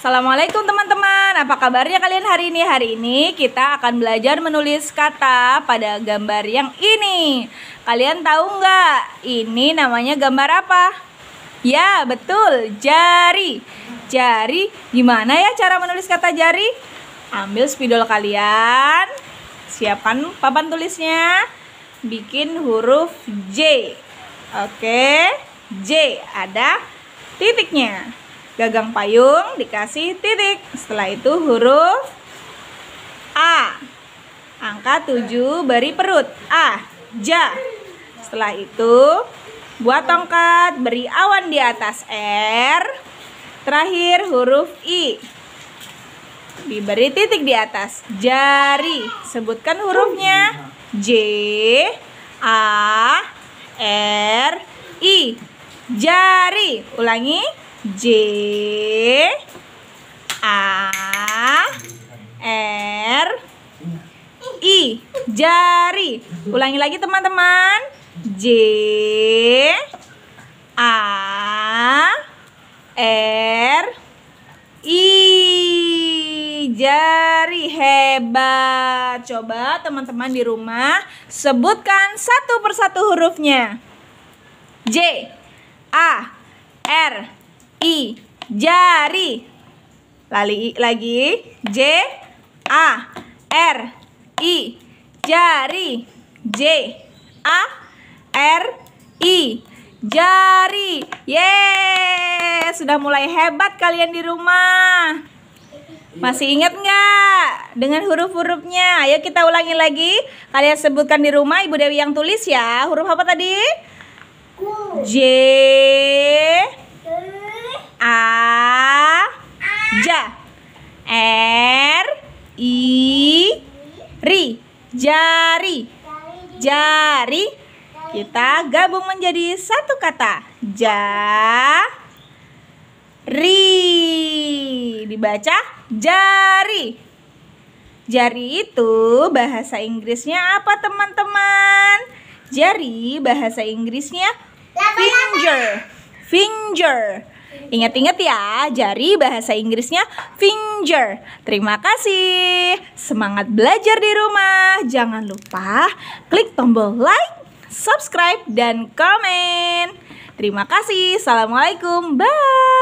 Assalamualaikum teman-teman, apa kabarnya kalian hari ini? Hari ini kita akan belajar menulis kata pada gambar yang ini Kalian tahu nggak ini namanya gambar apa? Ya betul, jari Jari, gimana ya cara menulis kata jari? Ambil spidol kalian Siapkan papan tulisnya Bikin huruf J Oke, J ada titiknya gagang payung dikasih titik. Setelah itu huruf A. Angka 7 beri perut. A. Ja. Setelah itu buat tongkat, beri awan di atas R. Terakhir huruf I. Diberi titik di atas jari. Sebutkan hurufnya. J A R I. Jari. Ulangi. J A R I jari ulangi lagi teman-teman J A R I jari hebat coba teman-teman di rumah sebutkan satu persatu hurufnya J A i jari lali lagi j a r i jari j a r i jari yeay sudah mulai hebat kalian di rumah masih ingat nggak dengan huruf-hurufnya? Ayo kita ulangi lagi. Kalian sebutkan di rumah Ibu Dewi yang tulis ya. Huruf apa tadi? J Jari Jari Kita gabung menjadi satu kata jari. Dibaca jari Jari itu bahasa Inggrisnya apa teman-teman? Jari bahasa Inggrisnya finger. Finger. Ingat-ingat ya, jari bahasa Inggrisnya finger. Terima kasih. Semangat belajar di rumah. Jangan lupa klik tombol like, subscribe, dan komen. Terima kasih. Assalamualaikum. Bye.